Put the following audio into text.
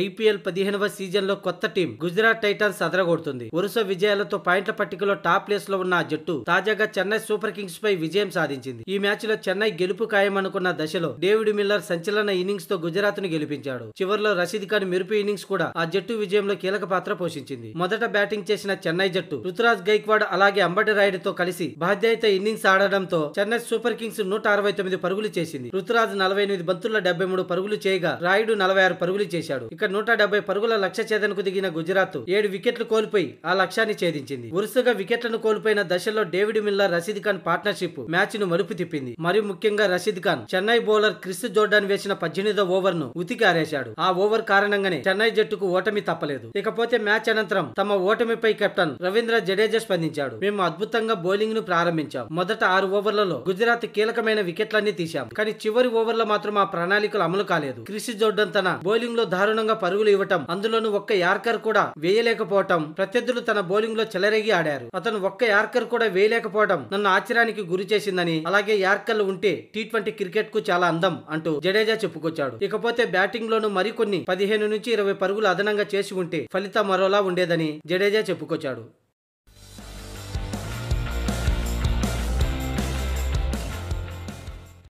IPL పదిహేనవ season లో కొత్త టీం గుజరాత్ టైటన్స్ అదరగొడుతుంది వరుస విజయాలతో పాయింట్ల పట్టికలో టాప్ ప్లేస్ లో ఉన్న జట్టు తాజాగా చెన్నై సూపర్ కింగ్స్ పై విజయం సాధించింది ఈ మ్యాచ్ లో చెన్నై గెలుపు ఖాయమనుకున్న దశలో డేవిడ్ మిల్లర్ సంచలన ఇన్నింగ్స్ తో గుజరాత్ ను గెలిపించాడు చివరిలో రషీద్ ఖాన్ మెరుపు ఇన్నింగ్స్ కూడా ఆ జట్టు విజయంలో కీలక పాత్ర పోషించింది మొదట బ్యాటింగ్ చేసిన చెన్నై జట్టు రుతురాజ్ గైక్వాడ్ అలాగే అంబటి రాయుడు తో కలిసి బాధ్యత ఇన్నింగ్స్ ఆడడంతో చెన్నై సూపర్ కింగ్స్ నూట అరవై తొమ్మిది పరుగులు చేసింది రుతురాజ్ నలభై ఎనిమిది బంతుల్లో డెబ్బై మూడు పరుగులు చేయగా రాయుడు నలభై ఆరు పరుగులు చేశాడు ఇక నూట డెబ్బై పరుగుల లక్ష్య ఛేదనకు దిగిన గుజరాత్ ఏడు వికెట్లు కోల్పోయి ఆ లక్ష్యాన్ని ఛేదించింది వరుసగా వికెట్లను కోల్పోయిన దశలో David Miller Rashid Khan partnership match ను మలుపు తిప్పింది మరి ముఖ్యంగా Rashid Khan Chennai bowler Chris Jordan వేసిన పద్దెనిమిదో ఓవర్ ను ఉతికి ఆరేశాడు ఆ ఓవర్ కారణంగానే చెన్నై జట్టుకు ఓటమి తప్పలేదు ఇకపోతే మ్యాచ్ అనంతరం తమ ఓటమిపై కెప్టెన్ రవీంద్ర జడేజా స్పందించాడు మేము అద్భుతంగా బౌలింగ్ ను ప్రారంభించాం మొదట ఆరు ఓవర్లలో గుజరాత్ కీలకమైన వికెట్లన్నీ తీశాం కానీ చివరి ఓవర్లో మాత్రం ఆ ప్రణాళికలు అమలు కాలేదు క్రిస్ జోర్డన్ తన బౌలింగ్ లో దారుణంగా వేగంగా పరుగులు ఇవ్వటం అందులోనూ ఒక్క యార్కర్ కూడా వేయలేకపోవటం ప్రత్యర్థులు తన బౌలింగ్ లో చెలరేగి ఆడారు అతను ఒక్క యార్కర్ కూడా వేయలేకపోవడం నన్ను ఆశ్చర్యానికి గురి చేసిందని అలాగే యార్కర్లు ఉంటే టీ ట్వంటీ క్రికెట్ కు చాలా అందం అంటూ జడేజా చెప్పుకొచ్చాడు ఇకపోతే బ్యాటింగ్ లోను మరికొన్ని పదిహేను నుంచి ఇరవై పరుగులు అదనంగా చేసి ఉంటే ఫలితం మరోలా ఉండేదని జడేజా చెప్పుకొచ్చాడు